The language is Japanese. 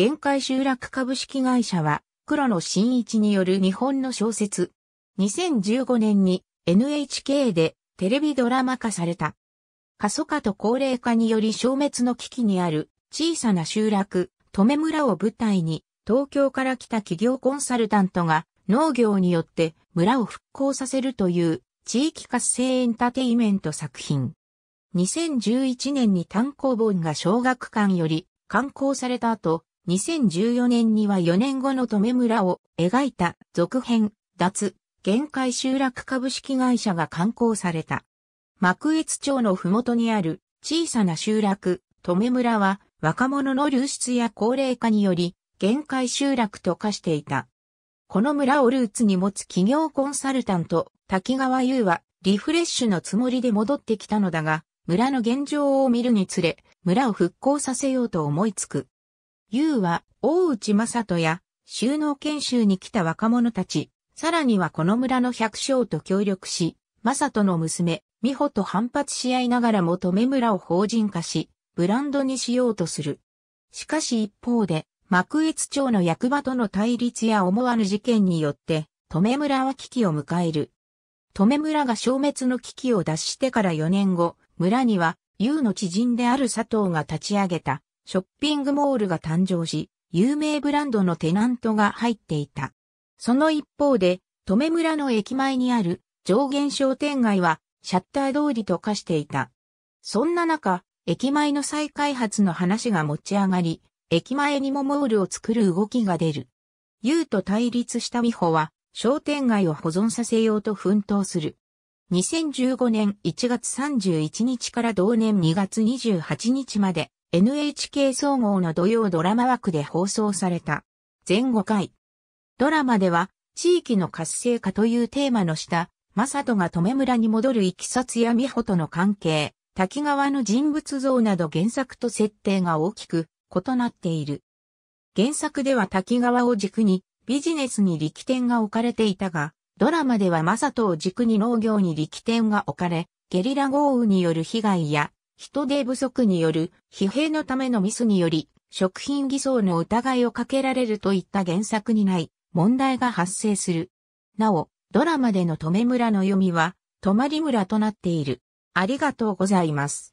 限界集落株式会社は、黒野真一による日本の小説。2015年に NHK でテレビドラマ化された。過疎化と高齢化により消滅の危機にある小さな集落、止め村を舞台に、東京から来た企業コンサルタントが農業によって村を復興させるという地域活性エンターテイメント作品。2011年に単行本が小学館より刊行された後、2014年には4年後のめ村を描いた続編、脱、限界集落株式会社が刊行された。幕越町の麓にある小さな集落、め村は若者の流出や高齢化により、限界集落と化していた。この村をルーツに持つ企業コンサルタント、滝川優は、リフレッシュのつもりで戻ってきたのだが、村の現状を見るにつれ、村を復興させようと思いつく。U は大内正人や収納研修に来た若者たち、さらにはこの村の百姓と協力し、正人の娘、美穂と反発し合いながらも止め村を法人化し、ブランドにしようとする。しかし一方で、幕越町の役場との対立や思わぬ事件によって、止め村は危機を迎える。止め村が消滅の危機を脱してから4年後、村には、優の知人である佐藤が立ち上げた、ショッピングモールが誕生し、有名ブランドのテナントが入っていた。その一方で、止村の駅前にある上限商店街はシャッター通りと化していた。そんな中、駅前の再開発の話が持ち上がり、駅前にもモールを作る動きが出る。優と対立した美穂は、商店街を保存させようと奮闘する。2015年1月31日から同年2月28日まで、NHK 総合の土曜ドラマ枠で放送された。前5回。ドラマでは、地域の活性化というテーマの下、正人が留村に戻る行きさつや美穂との関係、滝川の人物像など原作と設定が大きく異なっている。原作では滝川を軸にビジネスに力点が置かれていたが、ドラマでは正人を軸に農業に力点が置かれ、ゲリラ豪雨による被害や人手不足による疲弊のためのミスにより、食品偽装の疑いをかけられるといった原作にない問題が発生する。なお、ドラマでの止め村の読みは、止まり村となっている。ありがとうございます。